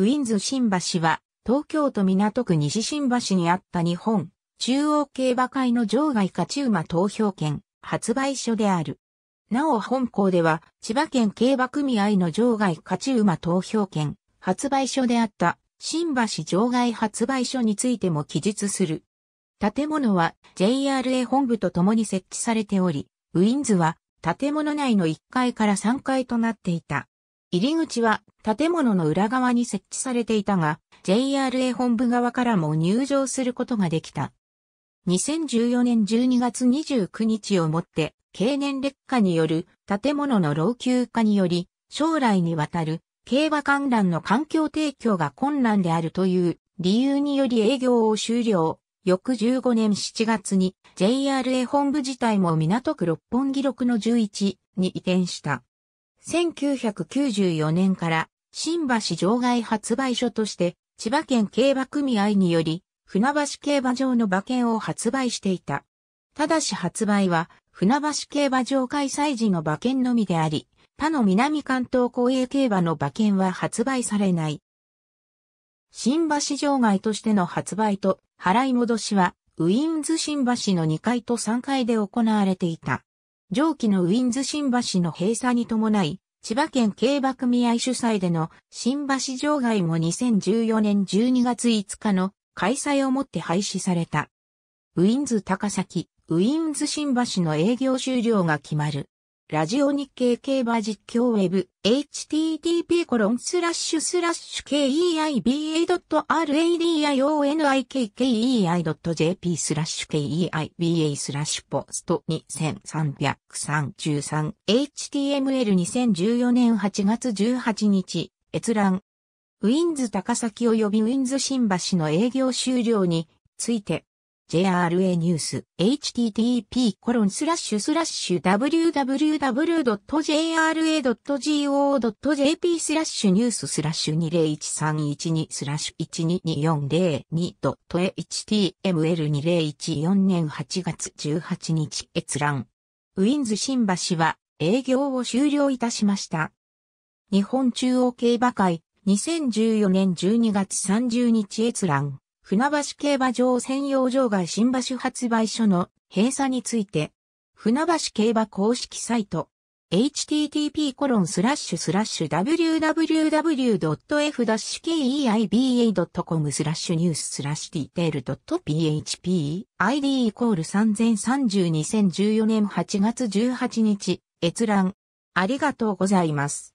ウィンズ新橋は、東京都港区西新橋にあった日本、中央競馬会の場外勝ち馬投票券、発売所である。なお本校では、千葉県競馬組合の場外勝ち馬投票券、発売所であった、新橋場外発売所についても記述する。建物は JRA 本部と共に設置されており、ウィンズは建物内の1階から3階となっていた。入り口は建物の裏側に設置されていたが、JRA 本部側からも入場することができた。2014年12月29日をもって、経年劣化による建物の老朽化により、将来にわたる競馬観覧の環境提供が困難であるという理由により営業を終了。翌15年7月に JRA 本部自体も港区六本木6の11に移転した。1994年から新橋場外発売所として千葉県競馬組合により船橋競馬場の馬券を発売していた。ただし発売は船橋競馬場開催時の馬券のみであり、他の南関東公営競馬の馬券は発売されない。新橋場外としての発売と払い戻しはウィーンズ新橋の2階と3階で行われていた。上記のウィンズ新橋の閉鎖に伴い、千葉県競馬組合主催での新橋場外も2014年12月5日の開催をもって廃止された。ウィンズ高崎、ウィンズ新橋の営業終了が決まる。ラジオ日経競馬実況ウェブ、http コロンスラッシュスラッシュ keiba.radionikkei.jp スラッシュ keiba スラッシュポスト 2333html2014 年8月18日、閲覧。ウィンズ高崎及びウィンズ新橋の営業終了について、JRA ニュース http コロンスラッシュスラッシュ www.jra.go.jp スラッシュニューススラッシュ20131スラッシュ 12242.html2014 年8月18日閲覧。ウィンズ新橋は営業を終了いたしました。日本中央競馬会2014年12月30日閲覧。船橋競馬場専用場外新橋発売所の閉鎖について、船橋競馬公式サイト、http://www.f-keiba.com スラッシュニューススラッシュディテール .php ID イコール3030 2014年8月18日閲覧ありがとうございます。